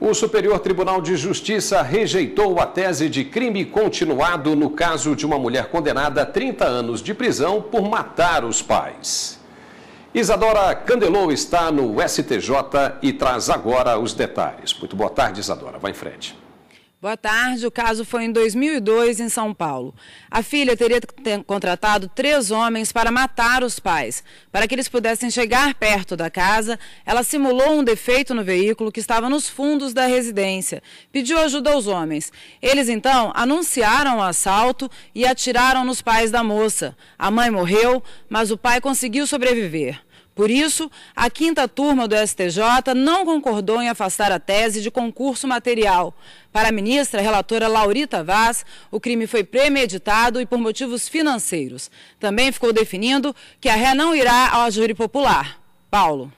O Superior Tribunal de Justiça rejeitou a tese de crime continuado no caso de uma mulher condenada a 30 anos de prisão por matar os pais. Isadora Candelou está no STJ e traz agora os detalhes. Muito boa tarde, Isadora. Vai em frente. Boa tarde. O caso foi em 2002, em São Paulo. A filha teria contratado três homens para matar os pais. Para que eles pudessem chegar perto da casa, ela simulou um defeito no veículo que estava nos fundos da residência. Pediu ajuda aos homens. Eles, então, anunciaram o assalto e atiraram nos pais da moça. A mãe morreu, mas o pai conseguiu sobreviver. Por isso, a quinta turma do STJ não concordou em afastar a tese de concurso material. Para a ministra a relatora Laurita Vaz, o crime foi premeditado e por motivos financeiros. Também ficou definindo que a ré não irá ao júri popular. Paulo.